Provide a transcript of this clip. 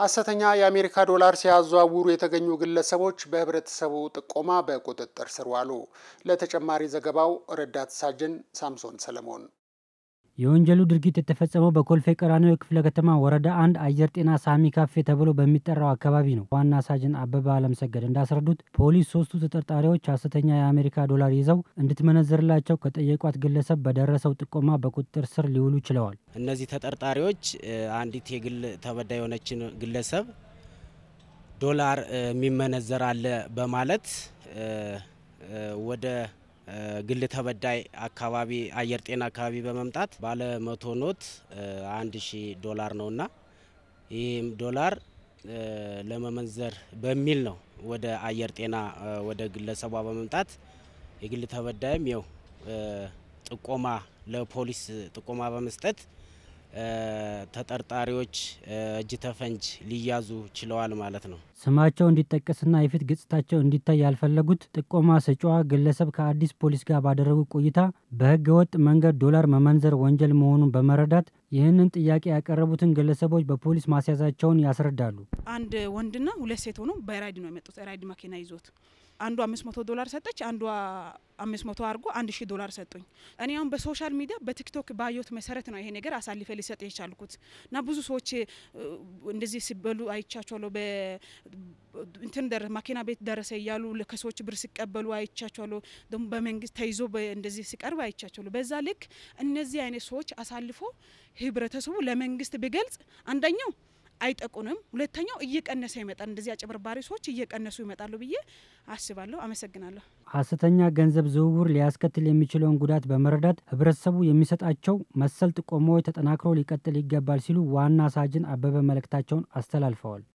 ሐሰተኛ የአሜሪካ ዶላር ሲያዘዋውሩ የተገኙ ግለሰቦች በህብረተሰቡ ጥቆማ በቁጥጥር ስር ዋሉ። ለተጨማሪ ዘገባው ረዳት ሳጅን ሳምሶን ሰለሞን የወንጀሉ ድርጊት የተፈጸመው በኮልፌ ቀራኒዮ ክፍለ ከተማ ወረዳ አንድ አየር ጤና ሳሚ ካፌ ተብሎ በሚጠራው አካባቢ ነው። ዋና ሳጅን አበበ አለምሰገድ እንዳስረዱት ፖሊስ ሶስቱ ተጠርጣሪዎች ሐሰተኛ የአሜሪካ ዶላር ይዘው እንድትመነዘርላቸው ከጠየቋት ግለሰብ በደረሰው ጥቆማ በቁጥጥር ስር ሊውሉ ችለዋል። እነዚህ ተጠርጣሪዎች አንዲት የግል ተበዳይ የሆነችን ግለሰብ ዶላር የሚመነዘር አለ በማለት ወደ ግል ተበዳይ አካባቢ አየር ጤና አካባቢ በመምጣት ባለ መቶ ኖት አንድ ሺ ዶላር ነውና ይህም ዶላር ለመመንዘር በሚል ነው ወደ አየር ጤና ወደ ግለሰቧ በመምጣት የግል ተበዳይም ው ጥቆማ ለፖሊስ ጥቆማ በመስጠት ተጠርጣሪዎች እጅ ተፈንጅ ሊያዙ ችለዋል ማለት ነው። ስማቸው እንዲጠቀስና የፊት ገጽታቸው እንዲታይ ያልፈለጉት ጥቆማ ሰጫዋ ግለሰብ ከአዲስ ፖሊስ ጋር ባደረጉ ቆይታ በህገ ወጥ መንገድ ዶላር መመንዘር ወንጀል መሆኑን በመረዳት ይህንን ጥያቄ ያቀረቡትን ግለሰቦች በፖሊስ ማስያዛቸውን ያስረዳሉ። አንድ ወንድና ሁለት ሴት ሆኖ በራይድ ነው የመጡት። ራይድ መኪና ይዞት አንዱ አምስት መቶ ዶላር ሰጠች፣ አንዷ አምስት መቶ አድርጎ አንድ ሺህ ዶላር ሰጡኝ። እኔ አሁን በሶሻል ሚዲያ በቲክቶክ ባየሁት መሰረት ነው ይሄ ነገር አሳልፈ ሊሰጥ የቻልኩት እና ብዙ ሰዎች እንደዚህ ሲበሉ አይቻቸዋለሁ። ደረ ማኪና ቤት ደረሰ እያሉ ከሰዎች ብር ሲቀበሉ አይቻቸዋለሁ። ደግሞ በመንግስት ተይዞ እንደዚህ ሲቀርብ አይቻቸዋለሁ። በዛ ልክ እነዚህ አይነት ሰዎች አሳልፎ ህብረተሰቡ ለመንግስት ቢገልጽ አንደኛው አይጠቁንም። ሁለተኛው እየቀነሰ ይመጣል። እንደዚህ አጭበርባሪ ሰዎች እየቀነሱ ይመጣሉ ብዬ አስባለሁ። አመሰግናለሁ። ሀሰተኛ ገንዘብ ዝውውር ሊያስከትል የሚችለውን ጉዳት በመረዳት ህብረተሰቡ የሚሰጣቸው መሰል ጥቆማዎች ተጠናክሮ ሊቀጥል ይገባል ሲሉ ዋና ሳጅን አበበ መልእክታቸውን አስተላልፈዋል።